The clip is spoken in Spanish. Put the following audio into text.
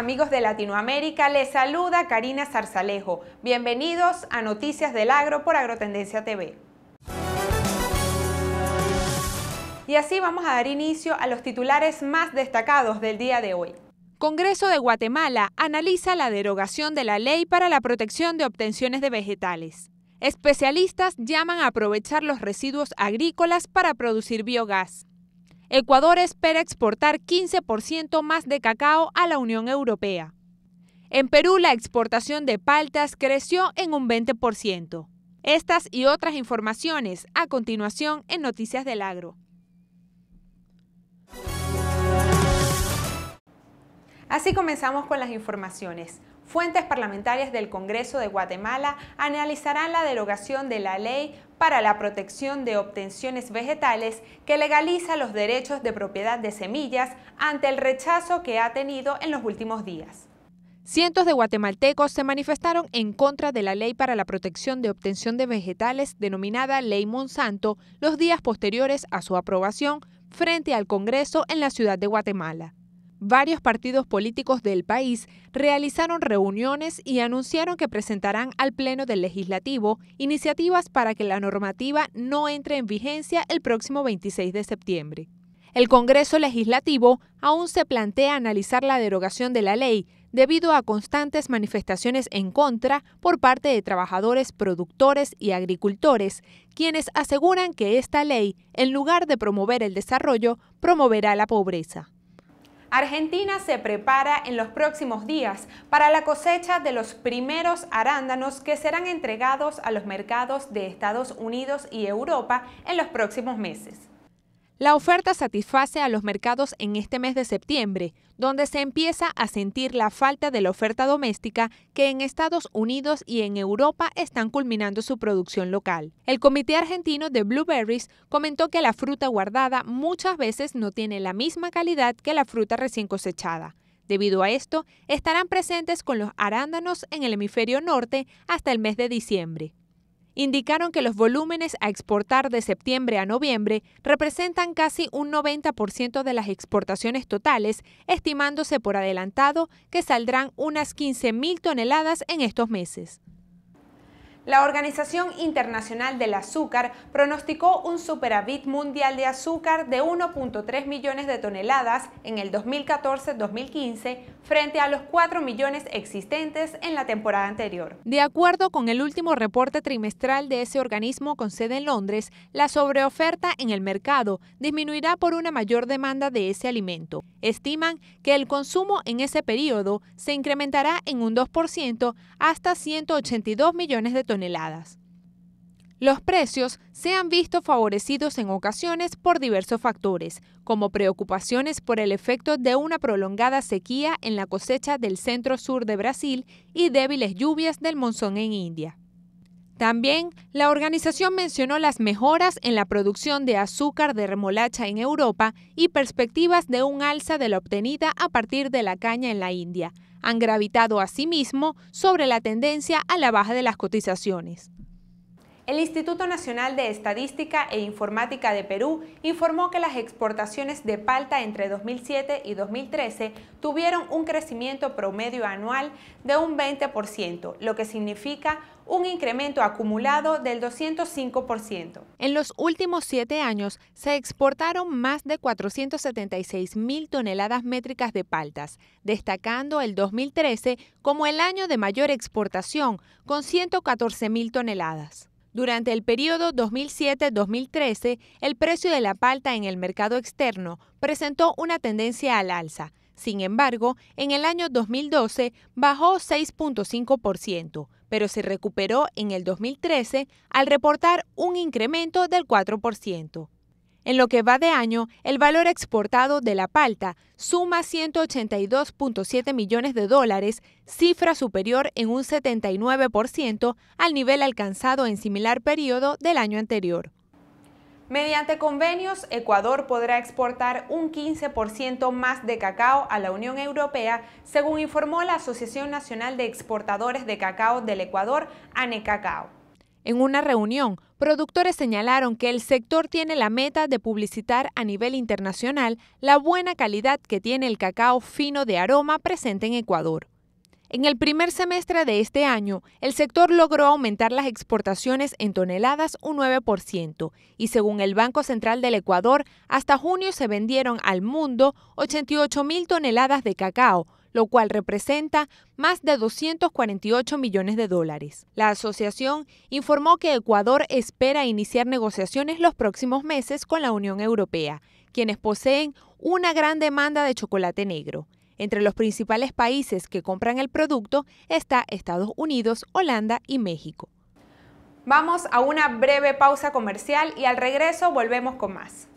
amigos de Latinoamérica. Les saluda Karina Zarzalejo. Bienvenidos a Noticias del Agro por Agrotendencia TV. Y así vamos a dar inicio a los titulares más destacados del día de hoy. Congreso de Guatemala analiza la derogación de la ley para la protección de obtenciones de vegetales. Especialistas llaman a aprovechar los residuos agrícolas para producir biogás. Ecuador espera exportar 15% más de cacao a la Unión Europea. En Perú, la exportación de paltas creció en un 20%. Estas y otras informaciones a continuación en Noticias del Agro. Así comenzamos con las informaciones. Fuentes parlamentarias del Congreso de Guatemala analizarán la derogación de la ley para la protección de obtenciones vegetales que legaliza los derechos de propiedad de semillas ante el rechazo que ha tenido en los últimos días. Cientos de guatemaltecos se manifestaron en contra de la ley para la protección de obtención de vegetales denominada Ley Monsanto los días posteriores a su aprobación frente al Congreso en la ciudad de Guatemala varios partidos políticos del país realizaron reuniones y anunciaron que presentarán al Pleno del Legislativo iniciativas para que la normativa no entre en vigencia el próximo 26 de septiembre. El Congreso Legislativo aún se plantea analizar la derogación de la ley debido a constantes manifestaciones en contra por parte de trabajadores, productores y agricultores, quienes aseguran que esta ley, en lugar de promover el desarrollo, promoverá la pobreza. Argentina se prepara en los próximos días para la cosecha de los primeros arándanos que serán entregados a los mercados de Estados Unidos y Europa en los próximos meses. La oferta satisface a los mercados en este mes de septiembre, donde se empieza a sentir la falta de la oferta doméstica que en Estados Unidos y en Europa están culminando su producción local. El Comité Argentino de Blueberries comentó que la fruta guardada muchas veces no tiene la misma calidad que la fruta recién cosechada. Debido a esto, estarán presentes con los arándanos en el hemisferio norte hasta el mes de diciembre indicaron que los volúmenes a exportar de septiembre a noviembre representan casi un 90% de las exportaciones totales, estimándose por adelantado que saldrán unas 15.000 toneladas en estos meses. La Organización Internacional del Azúcar pronosticó un superávit mundial de azúcar de 1.3 millones de toneladas en el 2014-2015 frente a los 4 millones existentes en la temporada anterior. De acuerdo con el último reporte trimestral de ese organismo con sede en Londres, la sobreoferta en el mercado disminuirá por una mayor demanda de ese alimento. Estiman que el consumo en ese periodo se incrementará en un 2% hasta 182 millones de toneladas toneladas. Los precios se han visto favorecidos en ocasiones por diversos factores, como preocupaciones por el efecto de una prolongada sequía en la cosecha del centro-sur de Brasil y débiles lluvias del monzón en India. También la organización mencionó las mejoras en la producción de azúcar de remolacha en Europa y perspectivas de un alza de la obtenida a partir de la caña en la India, han gravitado asimismo sobre la tendencia a la baja de las cotizaciones. El Instituto Nacional de Estadística e Informática de Perú informó que las exportaciones de palta entre 2007 y 2013 tuvieron un crecimiento promedio anual de un 20%, lo que significa un incremento acumulado del 205%. En los últimos siete años se exportaron más de 476 mil toneladas métricas de paltas, destacando el 2013 como el año de mayor exportación, con 114 mil toneladas. Durante el periodo 2007-2013, el precio de la palta en el mercado externo presentó una tendencia al alza. Sin embargo, en el año 2012 bajó 6.5%, pero se recuperó en el 2013 al reportar un incremento del 4%. En lo que va de año, el valor exportado de la palta suma 182.7 millones de dólares, cifra superior en un 79% al nivel alcanzado en similar periodo del año anterior. Mediante convenios, Ecuador podrá exportar un 15% más de cacao a la Unión Europea, según informó la Asociación Nacional de Exportadores de Cacao del Ecuador, ANECACAO. En una reunión, productores señalaron que el sector tiene la meta de publicitar a nivel internacional la buena calidad que tiene el cacao fino de aroma presente en Ecuador. En el primer semestre de este año, el sector logró aumentar las exportaciones en toneladas un 9% y según el Banco Central del Ecuador, hasta junio se vendieron al mundo 88.000 toneladas de cacao, lo cual representa más de 248 millones de dólares. La asociación informó que Ecuador espera iniciar negociaciones los próximos meses con la Unión Europea, quienes poseen una gran demanda de chocolate negro. Entre los principales países que compran el producto está Estados Unidos, Holanda y México. Vamos a una breve pausa comercial y al regreso volvemos con más.